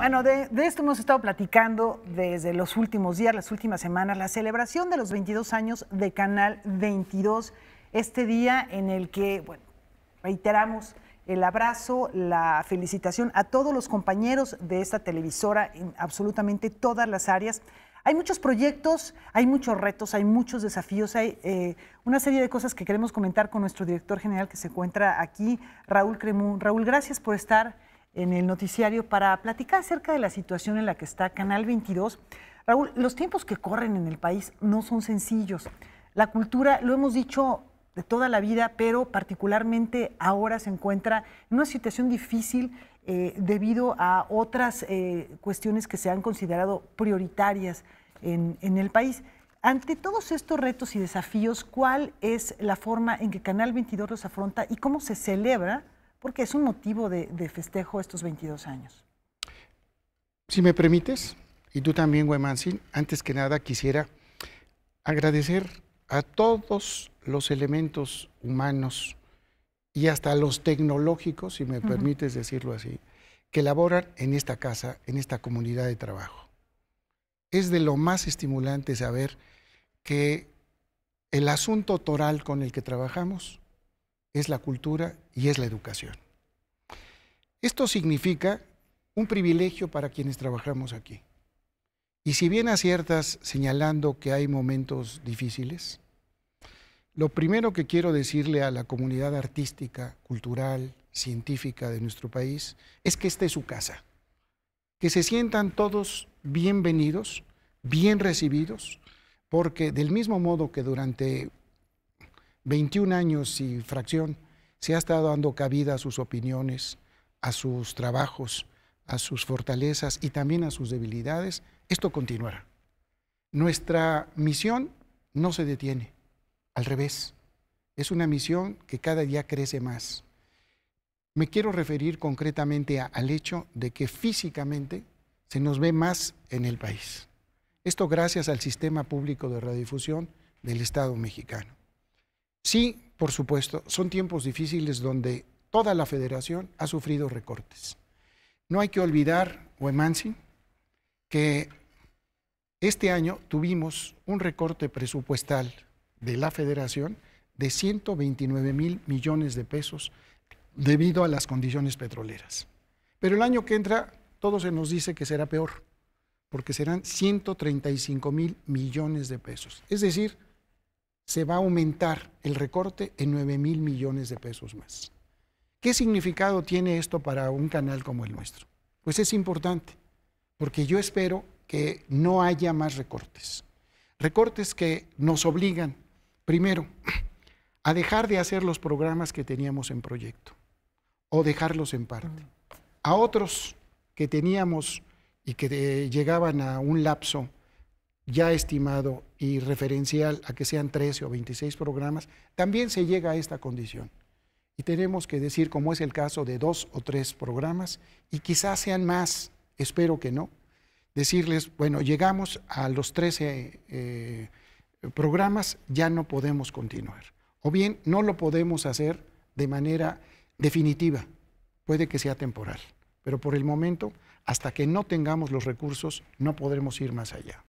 Bueno, de, esto hemos estado platicando desde los últimos días, las últimas semanas, la celebración de los 22 años de Canal 22, este día en el que, bueno, reiteramos el abrazo, la felicitación a todos los compañeros de esta televisora en absolutamente todas las áreas. Hay muchos proyectos, hay muchos retos, hay muchos desafíos, hay eh, una serie de cosas que queremos comentar con nuestro director general que se encuentra aquí, Raúl Cremón. Raúl, gracias por estar en el noticiario para platicar acerca de la situación en la que está Canal 22. Raúl, los tiempos que corren en el país no son sencillos. La cultura, lo hemos dicho de toda la vida, pero particularmente ahora se encuentra en una situación difícil eh, debido a otras eh, cuestiones que se han considerado prioritarias en, en el país. Ante todos estos retos y desafíos, ¿cuál es la forma en que Canal 22 los afronta y cómo se celebra porque es un motivo de, festejo estos 22 años. Si me permites, y tú también, Wemansin, antes que nada quisiera agradecer a todos los elementos humanos y hasta los tecnológicos, si me permites decirlo así, que laboran en esta casa, en esta comunidad de trabajo. Es de lo más estimulante saber que el asunto toral con el que trabajamos es la cultura y es la educación. Esto significa un privilegio para quienes trabajamos aquí. Y si bien aciertas señalando que hay momentos difíciles, lo primero que quiero decirle a la comunidad artística, cultural, científica de nuestro país es que esté su casa. Que se sientan todos bienvenidos, bien recibidos, porque del mismo modo que durante 21 años y fracción, se ha estado dando cabida a sus opiniones, a sus trabajos, a sus fortalezas y también a sus debilidades, esto continuará. Nuestra misión no se detiene, al revés, es una misión que cada día crece más. Me quiero referir concretamente al hecho de que físicamente se nos ve más en el país. Esto gracias al sistema público de radiodifusión del Estado mexicano. Sí, por supuesto, son tiempos difíciles donde toda la federación ha sufrido recortes. No hay que olvidar, Wemansi, que este año tuvimos un recorte presupuestal de la federación de 129 mil millones de pesos debido a las condiciones petroleras. Pero el año que entra todo se nos dice que será peor, porque serán 135 mil millones de pesos. Es decir, se va a aumentar el recorte en 9 mil millones de pesos más. ¿Qué significado tiene esto para un canal como el nuestro? Pues es importante, porque yo espero que no haya más recortes. Recortes que nos obligan, primero, a dejar de hacer los programas que teníamos en proyecto o dejarlos en parte. Mm. A otros que teníamos y que eh, llegaban a un lapso ya estimado y referencial a que sean 13 o 26 programas, también se llega a esta condición. Y tenemos que decir, como es el caso de dos o tres programas, y quizás sean más, espero que no, decirles, bueno, llegamos a los 13 eh, programas, ya no podemos continuar. O bien, no lo podemos hacer de manera definitiva, puede que sea temporal, pero por el momento, hasta que no tengamos los recursos, no podremos ir más allá.